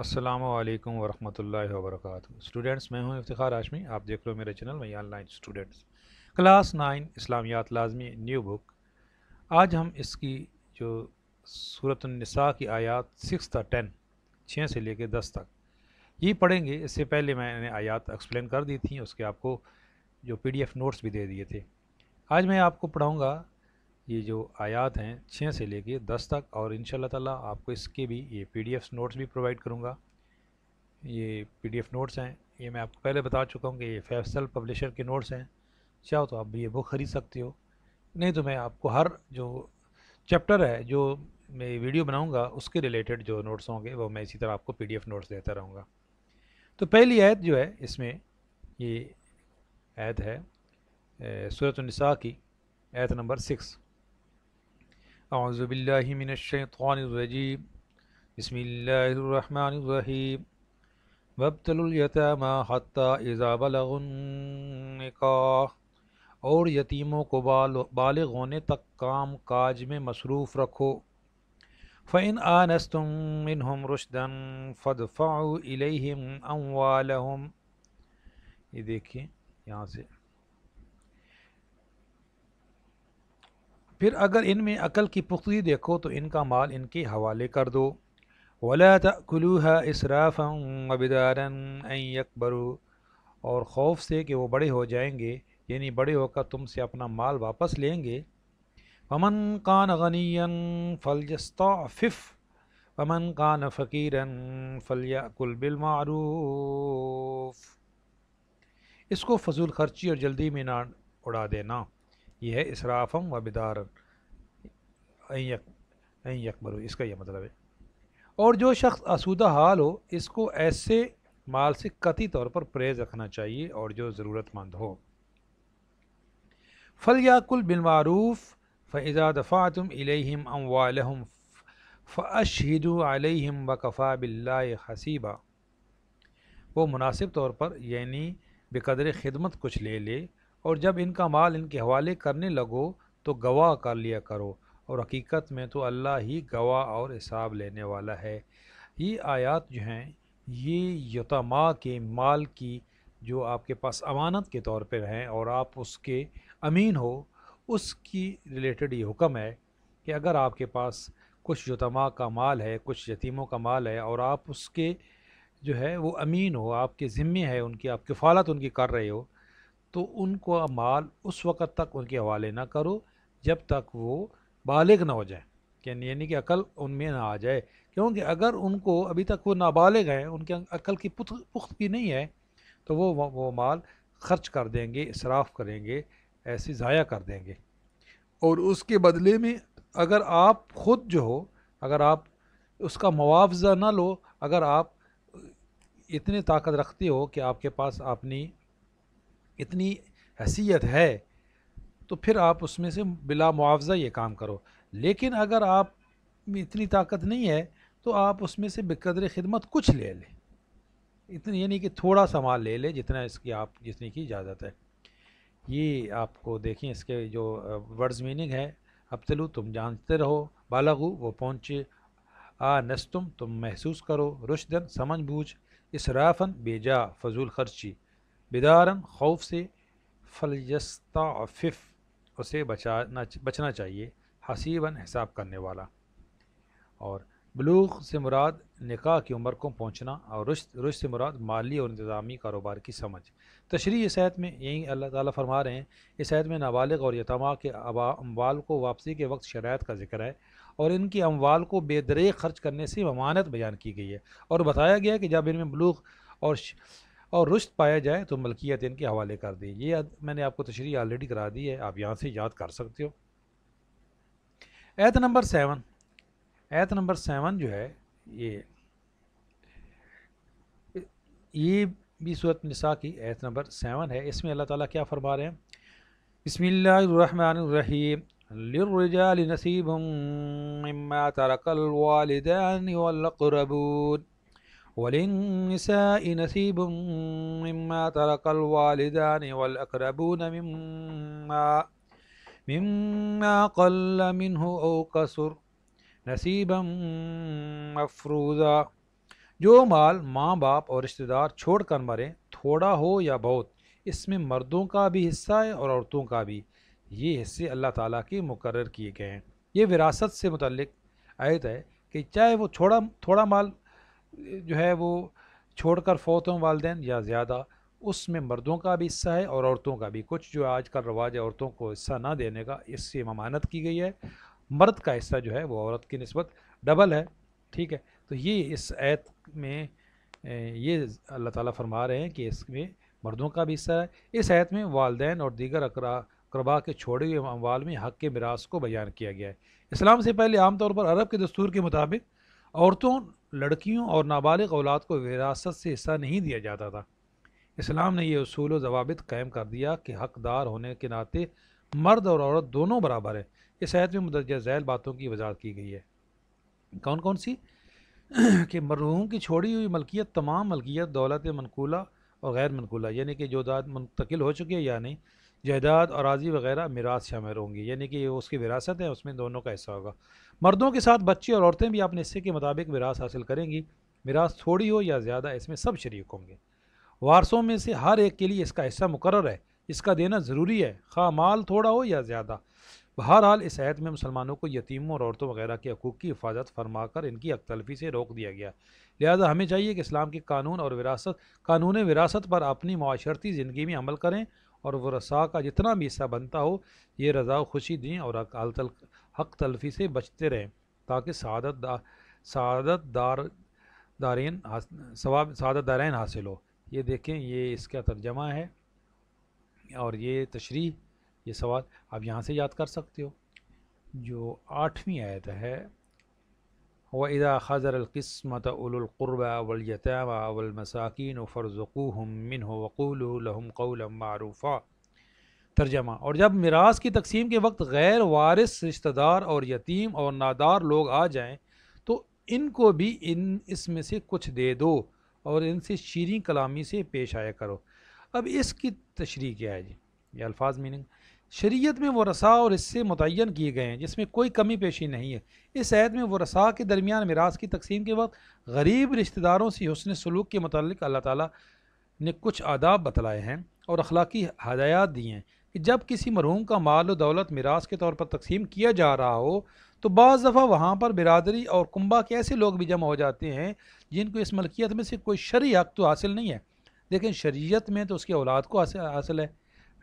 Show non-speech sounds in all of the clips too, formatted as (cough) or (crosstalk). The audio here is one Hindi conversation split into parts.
अस्सलाम वालेकुम वरहमतुल्लाहि वबरकatuह स्टूडेंट्स मैं हूं इफ्तिखार आशमी आप देख लो मेरे चैनल मैं ऑनलाइन स्टूडेंट्स क्लास नाइन इस्लामियात लाजमी न्यू बुक आज हम इसकी जो सूरतनसा की आयात सिक्स था टेन छः से लेकर दस तक ये पढ़ेंगे इससे पहले मैंने आयात एक्सप्लेन कर दी थी उसके आपको जो पी डी एफ़ नोट्स भी दे दिए थे आज मैं आपको पढ़ाऊँगा ये जो आयात हैं छः से लेके दस तक और इन ताला आपको इसके भी ये पी नोट्स भी प्रोवाइड करूँगा ये पी नोट्स हैं ये मैं आपको पहले बता चुका हूँ कि ये फैसल पब्लिशर के नोट्स हैं चाहो तो आप भी ये बुक ख़रीद सकते हो नहीं तो मैं आपको हर जो चैप्टर है जो मैं वीडियो बनाऊँगा उसके रिलेटेड जो नोट्स होंगे वो मैं इसी तरह आपको पी नोट्स देता रहूँगा तो पहली आयत जो है इसमें ये आयत है सूरत नसा की आयत नंबर सिक्स अज़बिल्लिमिनशैतरजीम बसमीम वबतलयतमा हती इज़ा का और यतीमों को बाल बाल होने तक काम काज में मसरूफ़ रखो फ़ैन आनस्तुम हम रुशदन फ़दफ़ाउ इलहम अम ये देखिए यहाँ से फिर अगर इनमें अकल की पुख्ती देखो तो इनका माल इनके हवाले कर दो वला तकुलूहा इसराफ़ वबिदारकबरू और ख़ौफ से कि वो बड़े हो जाएंगे यानी बड़े होकर तुमसे अपना माल वापस लेंगे वमन कान गनीन फलजस्ताफ़िफ़ वमन कान फ़कीरन फलियाकुलबिलमारूफ़ इसको फजूल खर्ची और जल्दी में ना उड़ा देना ये है इसराफ़म व बिदारन यकबरू इसका यह मतलब है और जो शख्स आसूदा हाल हो इसको ऐसे माल से कथी तौर पर परहेज़ रखना चाहिए और जो ज़रूरतमंद हो फल याकुल बिलमारूफ़ फ़ैज़ा दफ़ा तुम इलेम अम फ़ाशहिदु व कफ़ा बिल्ला हसीबा वो मुनासिब तौर पर यानी बेकदर ख़िदमत कुछ ले ले और जब इनका माल इनके हवाले करने लगो तो गवाह कर लिया करो और हकीकत में तो अल्लाह ही गवाह और हिसाब लेने वाला है ये आयात जो हैं ये यतमा के माल की जो आपके पास अमानत के तौर पर हैं और आप उसके अमीन हो उसकी रिलेटेड ये हुक्म है कि अगर आपके पास कुछ यतमा का माल है कुछ यतीमों का माल है और आप उसके जो है वो अमीन हो आपके ज़िम्मे है उनकी आप किफ़ालत उनकी कर रहे हो तो उनको माल उस वक़्त तक उनके हवाले ना करो जब तक वो बालग ना हो जाए यानी कि अकल उनमें ना आ जाए क्योंकि अगर उनको अभी तक वो नाबालिग हैं उनके अकल की की नहीं है तो वो वो माल खर्च कर देंगे इसराफ करेंगे ऐसे ज़ाया कर देंगे और उसके बदले में अगर आप ख़ुद जो हो अगर आप उसका मुआवजा ना लो अगर आप इतने ताकत रखते हो कि आपके पास अपनी इतनी हैसियत है तो फिर आप उसमें से बिला मुआवजा ये काम करो लेकिन अगर आप में इतनी ताकत नहीं है तो आप उसमें से बेकदर खिदमत कुछ ले लें इतनी यानी कि थोड़ा सा माल ले लें जितना इसकी आप जितनी की इजाज़त है ये आपको देखें इसके जो वर्ड्स मीनिंग है अब तलु तुम जानते रहो बालागु वो पहुँचे आ नस्तुम तुम महसूस करो रुशदन समझ बूझ इसराफन बेजा फजूल खर्ची बेदारन खौफ से फलस्ताफ उसे बचाना बचना चाहिए हसीबन हिसाब करने वाला और बलूक से मुराद निकाह की उम्र को पहुँचना और रुश्त रुश से मुराद माली और इंतज़ामी कारोबार की समझ तशरी इस आयत में यही अल्लाह ताला फरमा रहे हैं इस आयत में नाबालिग और यतमा के अमवाल को वापसी के वक्त शरात का जिक्र है और इनकी अमवाल को बेदरे खर्च करने से ममानत बयान की गई है और बताया गया कि जब इनमें बलूक और और रुश्त पाया जाए तो मलकियत इनके हवाले कर दी ये मैंने आपको तशरी ऑलरेडी करा दी है आप यहाँ से याद कर सकते हो eight number seven eight number seven जो है ये ये भी सूरत निसा की ऐत नंबर सेवन है इसमें अल्लाह ताला क्या फरमा रहे हैं बसमीम लरजाल وللنساء نصيب مما ترك الوالدان والأقربون مما مما قل منه أو كسر नसीबम मफरूज़ा जो माल माँ बाप और रिश्तेदार छोड़ कर मरें थोड़ा हो या बहुत इसमें मर्दों का भी हिस्सा है और औरतों का भी ये हिस्से अल्लाह ताला के मुकर किए गए हैं ये विरासत से मुतलक आयत है कि चाहे वो थोड़ा थोड़ा माल जो है वो छोड़कर फौत हों वाले या ज़्यादा उसमें मर्दों का भी हिस्सा है और औरतों का भी कुछ जो आज रवाज है औरतों को हिस्सा ना देने का इससे ममानत की गई है मर्द का हिस्सा जो है वो औरत की नस्बत डबल है ठीक है तो ये इस ऐत में ये अल्लाह ताला फरमा रहे हैं कि इसमें मर्दों का भी हिस्सा है इस ऐत में वालदे और दीगर अकरा करबा के छोड़े हुए अमवाल में हक़ के मिरास को बयान किया गया है इस्लाम से पहले आमतौर पर अरब के दस्तूर के मुताबिक औरतों लड़कियों और नाबालिग औलाद को विरासत से हिस्सा नहीं दिया जाता था इस्लाम ने यह असूल जवाबित कायम कर दिया कि हकदार होने के नाते मर्द और औरत दोनों बराबर हैं इस आयत में मुदरजा झैल बातों की वजाहत की गई है कौन कौन सी (clears throat) कि मरहूम की छोड़ी हुई मलकियत तमाम मलकियत दौलत मनकूला और गैर मनकूला यानी कि जो दाद मुंतकिल हो चुकी है या नहीं जायदाद अराजी वगैरह मीरास शामिल होंगी यानी कि उसकी विरासत है उसमें दोनों का हिस्सा होगा मर्दों के साथ बच्चे और औरतें भी अपने हिस्से के मुताबिक विरास हासिल करेंगी मीरास थोड़ी हो या ज़्यादा इसमें सब शरीक होंगे वारसों में से हर एक के लिए इसका हिस्सा मुकर है इसका देना ज़रूरी है खा माल थोड़ा हो या ज़्यादा बहर हाल इस आयत में मुसलमानों को यतीमों और औरतों वगैरह के हकूक़ की हिफाजत फरमाकर इनकी अकतलफी से रोक दिया गया लिहाजा हमें चाहिए कि इस्लाम के कानून और विरासत कानून विरासत पर अपनी माशरती ज़िंदगी में अमल करें और वो रसा का जितना भी हिस्सा बनता हो ये रज़ा खुशी दें और अकाल तल हक तलफी से बचते रहें ताकि सदत दा सदत दार दारेन सवाब सदत दारैन हासिल हो ये देखें ये इसका तर्जमा है और ये तशरी ये सवाल आप यहाँ से याद कर सकते हो जो आठवीं आयत है वज़ा ख़ज़र अलकस्मत उलुलक़ुरबा वलयतवा वलमसाकिन फ़र्ज़ुकूहम मिन वक़ूलहम कौलम मारूफ़ा तर्जमा और जब मिरास की तकसीम के वक्त गैर वारिस रिश्तेदार और यतीम और नादार लोग आ जाएं तो इनको भी इन इसमें से कुछ दे दो और इनसे शीरी कलामी से पेश आया करो अब इसकी तशरी क्या है जी ये अल्फाज मीनिंग शरीयत में वो रसा और इससे मुतन किए गए हैं जिसमें कोई कमी पेशी नहीं है इस ऐद में वो रसा के दरमियान मिराज की तकसीम के वक्त गरीब रिश्तेदारों से हसन सलूक के मतलब अल्लाह ताली ने कुछ आदाब बतलाए हैं और अखलाकी हदायत दी हैं कि जब किसी मरहूम का माल और दौलत मिराज के तौर पर तकसीम किया जा रहा हो तो बज़ दफ़ा वहाँ पर बिरादरी और कुंबा के ऐसे लोग भी जमा हो जाते हैं जिनको इस मलकियत में से कोई शरी हक तो हासिल नहीं है लेकिन शरीयत में तो उसकी औलाद को हासिल है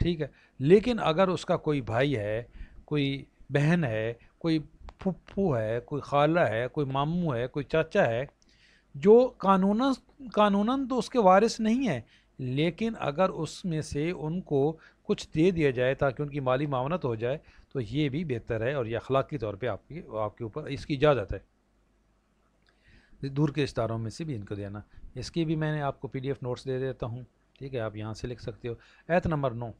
ठीक है लेकिन अगर उसका कोई भाई है कोई बहन है कोई फुप्पू है कोई खाला है कोई मामू है कोई चाचा है जो कानून कानूनन तो उसके वारिस नहीं है लेकिन अगर उसमें से उनको कुछ दे दिया जाए ताकि उनकी माली मामनत हो जाए तो ये भी बेहतर है और ये अखलाकी तौर पे आपकी आपके ऊपर इसकी इजाज़त है दूर के इस्तारों में से भी इनको देना इसकी भी मैंने आपको पीडीएफ नोट्स दे देता हूँ ठीक है आप यहाँ से लिख सकते हो ऐत नंबर नौ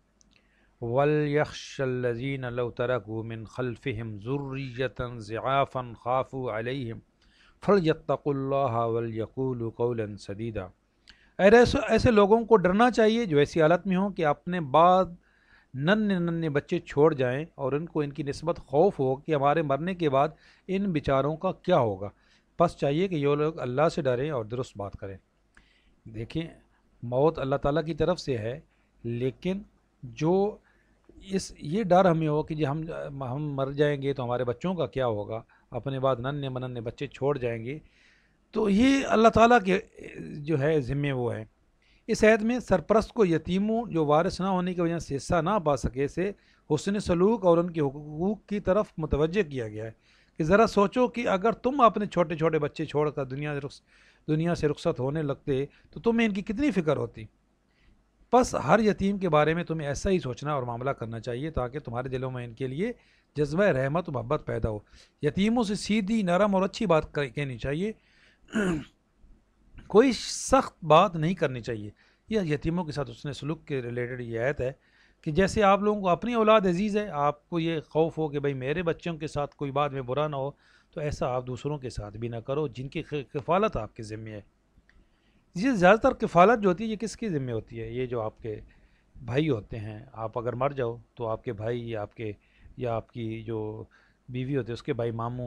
वलयक्षीन तरकमिन खलफ़म ज़ुर्रियता ज़ियाफ़ा खाफ़ु अलहम फ़लयतल्ला वलयकूल कौलन सदीदा ऐसे ऐसे लोगों को डरना चाहिए जो ऐसी हालत में हों कि अपने बाद नन्हे नन्हे बच्चे छोड़ जाएं और इनको इनकी नस्बत खौफ हो कि हमारे मरने के बाद इन बेचारों का क्या होगा बस चाहिए कि ये लोग अल्लाह से डरें और दुरुस्त बात करें देखें मौत अल्लाह ताला की तरफ से है लेकिन जो इस ये डर हमें हो कि जी हम हम मर जाएंगे तो हमारे बच्चों का क्या होगा अपने बाद नन्न मनन्ने बच्चे छोड़ जाएंगे तो ये अल्लाह ताला के जो है ज़िम्मे वो हैं इस ऐत में सरपरस्त को यतीमों जो वारिस ना होने की वजह से हिस्सा ना पा सके से हुसन सलूक और उनके हकूक़ की तरफ मुतवज़ किया गया है कि ज़रा सोचो कि अगर तुम अपने छोटे छोटे बच्चे छोड़कर दुनिया दुनिया से रुख्सत होने लगते तो तुम्हें इनकी कितनी फ़िक्र होती बस हर यतीम के बारे में तुम्हें ऐसा ही सोचना और मामला करना चाहिए ताकि तुम्हारे दिलों में इनके लिए जज्ब रहमत मोहब्बत पैदा हो यतीमों से सीधी नरम और अच्छी बात कहनी चाहिए (clears throat) कोई सख्त बात नहीं करनी चाहिए यह यतीमों के साथ उसने सलूक के रिलेटेड ये आयत है कि जैसे आप लोगों को अपनी औलाद अजीज़ है आपको ये खौफ हो कि भाई मेरे बच्चों के साथ कोई बात में बुरा ना हो तो ऐसा आप दूसरों के साथ भी ना करो जिनकी किफालत आपके ज़िम्मे है ये ज़्यादातर किफ़ालत जो होती है ये किसकी ज़िम्मे होती है ये जो आपके भाई होते हैं आप अगर मर जाओ तो आपके भाई या आपके या आपकी जो बीवी होती है उसके भाई मामू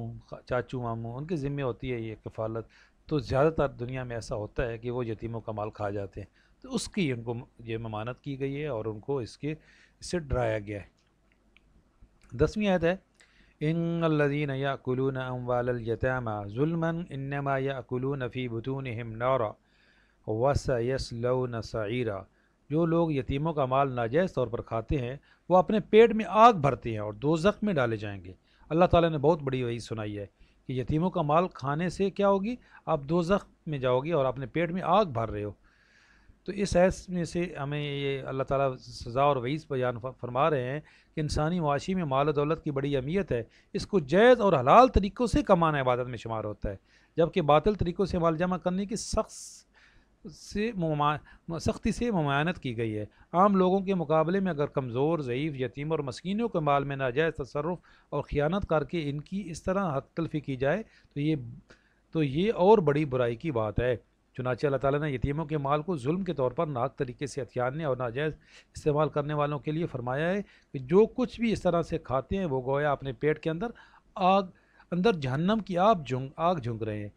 चाचू मामू उनके ज़िम्मे होती है ये किफ़ालत तो ज़्यादातर दुनिया में ऐसा होता है कि वो यतीमों का माल खा जाते हैं तो उसकी उनको ये ममानत की गई है और उनको इसके इससे डराया गया है दसवीं आयत है इन लदीन याकुलून अम्वालयतमा जुल्मन या याकुलून फ़ी बतून हम नौरा वस यस लव नसरा जो लोग यतीमों का माल नाजायज़ तौर पर खाते हैं वो अपने पेट में आग भरते हैं और दो ज़ख़्म में डाले जाएंगे अल्लाह ताला ने बहुत बड़ी वही सुनाई है कि यतीमों का माल खाने से क्या होगी आप दो में जाओगे और अपने पेट में आग भर रहे हो तो इस ऐस में से हमें ये अल्लाह ताला सज़ा और वईस बयान फरमा रहे हैं कि इंसानी माशी में माल दौलत की बड़ी अहमियत है इसको जैज़ और हलाल तरीक़ों से कमाना इबादत में शुमार होता है जबकि बातिल तरीक़ों से माल जमा करने की सख्त से सख्ती से ममानत की गई है आम लोगों के मुकाबले में अगर कमज़ोर ज़यीफ़ यतीम और मस्किनों के माल में नाजायज़ तसरफ और ख़ियानत करके इनकी इस तरह हक तलफी की जाए तो ये तो ये और बड़ी बुराई की बात है चुनाचे अल्लाह ताला ने यतीमों के माल को जुल्म के तौर पर नाक तरीके से हथियारने और नाजायज़ इस्तेमाल करने वालों के लिए फरमाया है कि जो कुछ भी इस तरह से खाते हैं वो गोया अपने पेट के अंदर आग अंदर जहन्नम की आग झुंग आग झुंक रहे हैं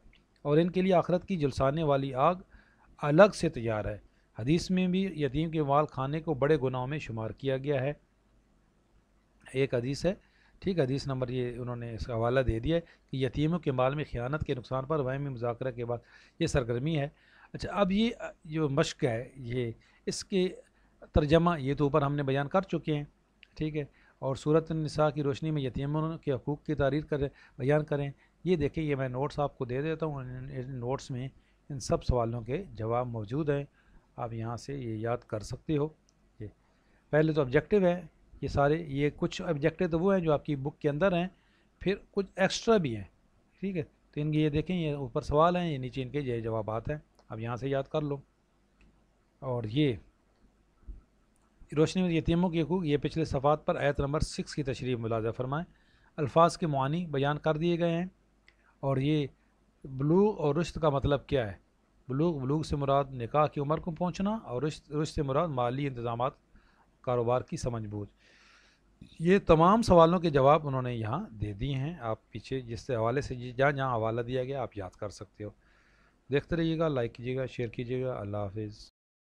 और इनके लिए आखरत की जुलसाने वाली आग अलग से तैयार है हदीस में भी यतीम के माल खाने को बड़े गुनाहों में शुमार किया गया है एक हदीस है ठीक हदीस नंबर ये उन्होंने इसका हवाला दे दिया है कि यतीमों के माल में ख़ियानत के नुकसान पर वहमी मुजाकरा के बाद ये सरगर्मी है अच्छा अब ये जो मश्क है ये इसके तर्जमा ये तो ऊपर हमने बयान कर चुके हैं ठीक है और सूरत नसा की रोशनी में यतीमों के हकूक़ की तारीर कर बयान करें ये देखें ये मैं नोट्स आपको दे देता हूँ नोट्स में इन सब सवालों के जवाब मौजूद हैं आप यहाँ से ये याद कर सकते हो ये पहले तो ऑब्जेक्टिव है ये सारे ये कुछ ऑब्जेक्टिव तो वो हैं जो आपकी बुक के अंदर हैं फिर कुछ एक्स्ट्रा भी हैं ठीक है तो इनके ये देखें ये ऊपर सवाल हैं ये नीचे इनके ये जवाब हैं आप यहाँ से याद कर लो और ये रोशनी में यतीमों के हकूक ये पिछले सफ़ात पर आयत नंबर सिक्स की तशरीफ मुलाजा फरमाएँ अल्फाज के मानी बयान कर दिए गए हैं और ये बलूग और रिश्त का मतलब क्या है बलूग बलूग से मुराद निकाह की उम्र को पहुँचना और रिश्त रिश्त से मुराद माली इंतजाम कारोबार की समझ बूझ ये तमाम सवालों के जवाब उन्होंने यहाँ दे दिए हैं आप पीछे जिस हवाले से जहाँ जहाँ हवाला दिया गया आप याद कर सकते हो देखते रहिएगा लाइक कीजिएगा शेयर कीजिएगा अल्लाह हाफिज़